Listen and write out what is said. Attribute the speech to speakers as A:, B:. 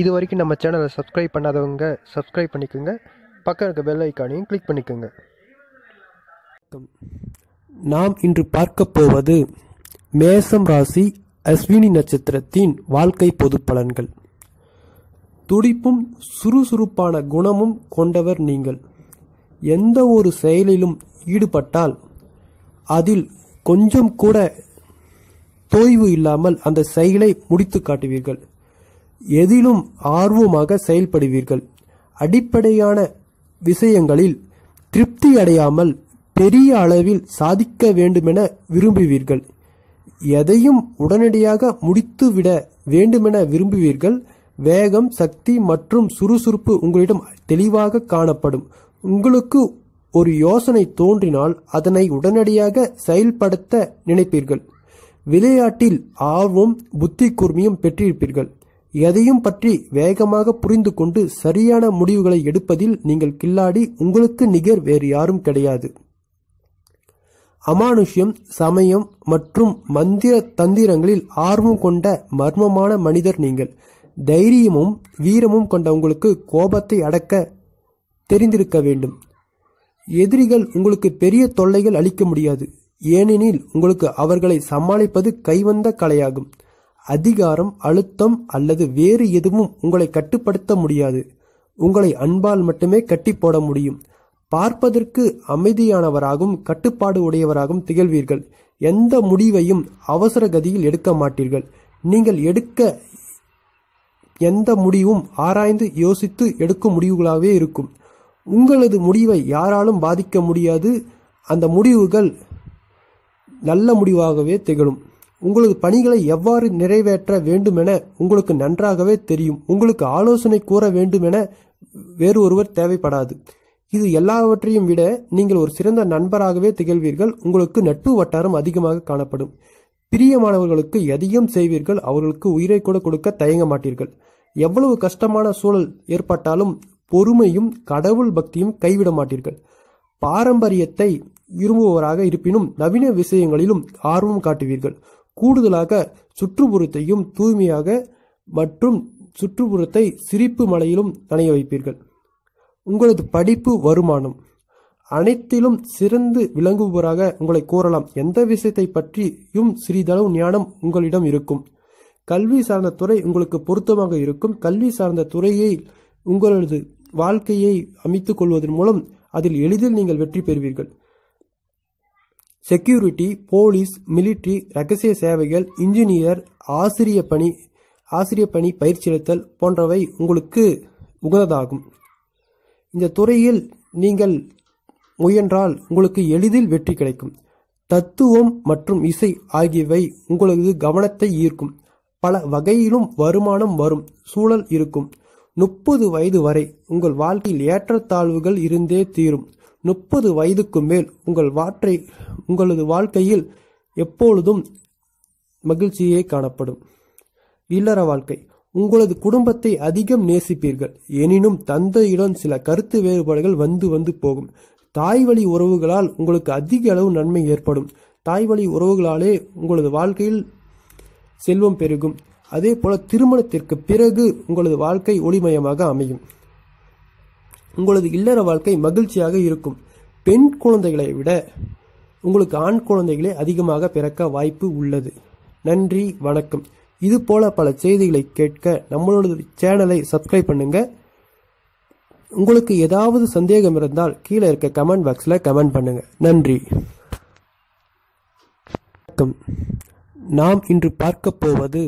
A: இது வரைக்கும் நம்ம சேனலை சப்ஸ்கிரைப் பண்ணாதவங்க சப்ஸ்கிரைப் பண்ணிக்கோங்க பக்கம் இருக்க பெல் ஐக்கானையும் கிளிக் பண்ணிக்கோங்க நாம் இன்று பார்க்க போவது மேசம் ராசி அஸ்வினி நட்சத்திரத்தின் வாழ்க்கை பொது பலன்கள் துடிப்பும் சுறுசுறுப்பான குணமும் கொண்டவர் நீங்கள் எந்த ஒரு செயலிலும் ஈடுபட்டால் அதில் கொஞ்சம் கூட தோய்வு இல்லாமல் அந்த செயலை முடித்து காட்டுவீர்கள் எதிலும் ஆர்வமாக செயல்படுவீர்கள் அடிப்படையான விஷயங்களில் திருப்தி அடையாமல் பெரிய அளவில் சாதிக்க வேண்டுமென விரும்புவீர்கள் எதையும் உடனடியாக முடித்துவிட வேண்டுமென விரும்புவீர்கள் வேகம் சக்தி மற்றும் சுறுசுறுப்பு உங்களிடம் தெளிவாக காணப்படும் உங்களுக்கு ஒரு யோசனை தோன்றினால் அதனை உடனடியாக செயல்படுத்த நினைப்பீர்கள் விளையாட்டில் ஆர்வம் புத்தி கூர்மையும் பெற்றிருப்பீர்கள் எதையும் பற்றி வேகமாக புரிந்து கொண்டு சரியான முடிவுகளை எடுப்பதில் நீங்கள் கில்லாடி உங்களுக்கு நிகர் வேறு யாரும் கிடையாது அமானுஷ்யம் சமயம் மற்றும் மந்திர தந்திரங்களில் ஆர்வம் கொண்ட மர்மமான மனிதர் நீங்கள் தைரியமும் வீரமும் கொண்ட உங்களுக்கு கோபத்தை அடக்க தெரிந்திருக்க வேண்டும் எதிரிகள் உங்களுக்கு பெரிய தொல்லைகள் அளிக்க முடியாது ஏனெனில் உங்களுக்கு அவர்களை சமாளிப்பது கைவந்த கலையாகும் அதிகாரம் அழுத்தம் அல்லது வேறு எதுவும் உங்களை கட்டுப்படுத்த முடியாது உங்களை அன்பால் மட்டுமே கட்டி போட முடியும் பார்ப்பதற்கு அமைதியானவராகவும் கட்டுப்பாடு உடையவராகவும் திகழ்வீர்கள் எந்த முடிவையும் அவசர கதியில் எடுக்க மாட்டீர்கள் நீங்கள் எடுக்க எந்த முடிவும் ஆராய்ந்து யோசித்து எடுக்கும் முடிவுகளாகவே இருக்கும் உங்களது முடிவை யாராலும் பாதிக்க முடியாது அந்த முடிவுகள் நல்ல முடிவாகவே திகழும் உங்களது பணிகளை எவ்வாறு நிறைவேற்ற வேண்டுமென உங்களுக்கு நன்றாகவே தெரியும் உங்களுக்கு ஆலோசனை கூற வேண்டுமென வேறு ஒருவர் தேவைப்படாது இது எல்லாவற்றையும் விட நீங்கள் ஒரு சிறந்த நண்பராகவே திகழ்வீர்கள் உங்களுக்கு நட்பு வட்டாரம் அதிகமாக காணப்படும் பிரியமானவர்களுக்கு எதையும் செய்வீர்கள் அவர்களுக்கு உயிரை கூட கொடுக்க தயங்க மாட்டீர்கள் எவ்வளவு கஷ்டமான சூழல் ஏற்பட்டாலும் பொறுமையும் கடவுள் பக்தியும் கைவிட மாட்டீர்கள் பாரம்பரியத்தை விரும்புவராக இருப்பினும் நவீன விஷயங்களிலும் ஆர்வம் காட்டுவீர்கள் கூடுதலாக சுற்றுப்புறத்தையும் தூய்மையாக மற்றும் சுற்றுப்புறத்தை சிரிப்பு மலையிலும் நனைய வைப்பீர்கள் உங்களது படிப்பு வருமானம் அனைத்திலும் சிறந்து விளங்குபவராக உங்களை கூறலாம் எந்த விஷயத்தை பற்றியும் சிறிதளவு ஞானம் உங்களிடம் இருக்கும் கல்வி சார்ந்த துறை உங்களுக்கு பொருத்தமாக இருக்கும் கல்வி சார்ந்த துறையை உங்களது வாழ்க்கையை அமைத்துக் கொள்வதன் மூலம் அதில் எளிதில் நீங்கள் வெற்றி பெறுவீர்கள் செக்யூரிட்டி போலீஸ் மிலிட்ரி ரகசிய சேவைகள் இன்ஜினியர் ஆசிரிய பணி ஆசிரிய பணி பயிற்சியளித்தல் போன்றவை உங்களுக்கு உகந்ததாகும் இந்த துறையில் நீங்கள் முயன்றால் உங்களுக்கு எளிதில் வெற்றி கிடைக்கும் தத்துவம் மற்றும் இசை ஆகியவை உங்களது கவனத்தை ஈர்க்கும் பல வகையிலும் வருமானம் வரும் சூழல் இருக்கும் முப்பது வயது வரை உங்கள் வாழ்க்கையில் ஏற்றத்தாழ்வுகள் இருந்தே தீரும் முப்பது வயதுக்கு மேல் உங்கள் வாற்றை உங்களது வாழ்க்கையில் எப்பொழுதும் மகிழ்ச்சியே காணப்படும் இல்லற வாழ்க்கை உங்களது குடும்பத்தை அதிகம் நேசிப்பீர்கள் எனினும் தந்தையுடன் சில கருத்து வேறுபாடுகள் வந்து வந்து போகும் தாய் வழி உறவுகளால் உங்களுக்கு அதிக அளவு நன்மை ஏற்படும் தாய் வழி உறவுகளாலே உங்களது வாழ்க்கையில் செல்வம் பெருகும் அதே போல திருமணத்திற்கு பிறகு உங்களது வாழ்க்கை ஒளிமயமாக அமையும் உங்களது இல்லற வாழ்க்கை மகிழ்ச்சியாக இருக்கும் பெண் குழந்தைகளை விட உங்களுக்கு ஆண் குழந்தைகளே அதிகமாக பிறக்க வாய்ப்பு உள்ளது நன்றி வணக்கம் இது போல பல செய்திகளை கேட்க நம்மளோட சேனலை சப்ஸ்கிரைப் பண்ணுங்க உங்களுக்கு ஏதாவது சந்தேகம் இருந்தால் கீழே இருக்க கமெண்ட் பாக்ஸில் கமெண்ட் பண்ணுங்க நன்றி வணக்கம் நாம் இன்று பார்க்க போவது